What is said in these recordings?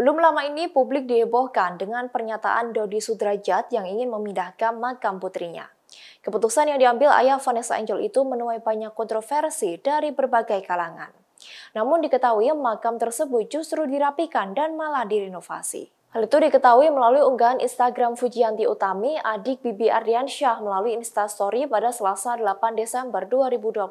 Belum lama ini publik dihebohkan dengan pernyataan Dodi Sudrajat yang ingin memindahkan makam putrinya. Keputusan yang diambil ayah Vanessa Angel itu menuai banyak kontroversi dari berbagai kalangan. Namun diketahui makam tersebut justru dirapikan dan malah direnovasi. Hal itu diketahui melalui unggahan Instagram Fujianti Utami, adik Bibi Ardiansyah melalui Instastory pada Selasa 8 Desember 2021.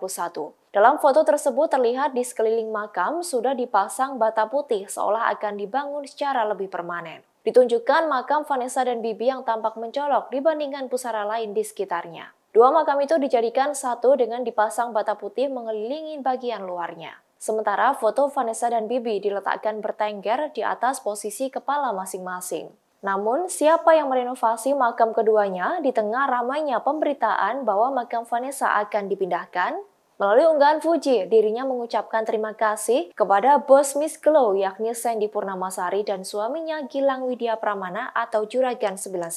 Dalam foto tersebut terlihat di sekeliling makam sudah dipasang bata putih seolah akan dibangun secara lebih permanen. Ditunjukkan makam Vanessa dan Bibi yang tampak mencolok dibandingkan pusara lain di sekitarnya. Dua makam itu dijadikan satu dengan dipasang bata putih mengelilingi bagian luarnya. Sementara foto Vanessa dan Bibi diletakkan bertengger di atas posisi kepala masing-masing. Namun, siapa yang merenovasi makam keduanya di tengah ramainya pemberitaan bahwa makam Vanessa akan dipindahkan? Melalui unggahan Fuji, dirinya mengucapkan terima kasih kepada bos Miss Glow yakni Sandy Purnamasari dan suaminya Gilang Widya Pramana atau Juragan 99.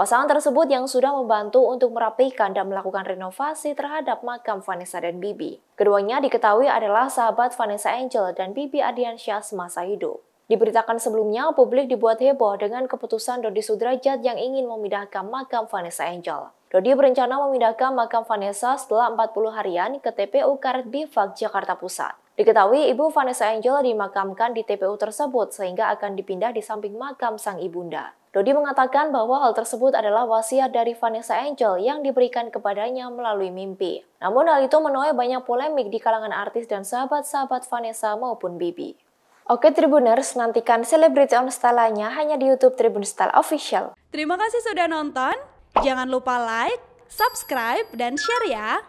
Pasangan tersebut yang sudah membantu untuk merapikan dan melakukan renovasi terhadap makam Vanessa dan Bibi. Keduanya diketahui adalah sahabat Vanessa Angel dan Bibi Adiansyah semasa hidup. Diberitakan sebelumnya, publik dibuat heboh dengan keputusan Dodi Sudrajat yang ingin memindahkan makam Vanessa Angel. Dodi berencana memindahkan makam Vanessa setelah 40 harian ke TPU Karet Bifak, Jakarta Pusat. Diketahui Ibu Vanessa Angel dimakamkan di TPU tersebut sehingga akan dipindah di samping makam sang ibunda. Dodi mengatakan bahwa hal tersebut adalah wasiat dari Vanessa Angel yang diberikan kepadanya melalui mimpi. Namun hal itu menuai banyak polemik di kalangan artis dan sahabat-sahabat Vanessa maupun Bibi. Oke Tribuners, nantikan Celebrity on hanya di Youtube Tribun Style Official. Terima kasih sudah nonton, jangan lupa like, subscribe, dan share ya!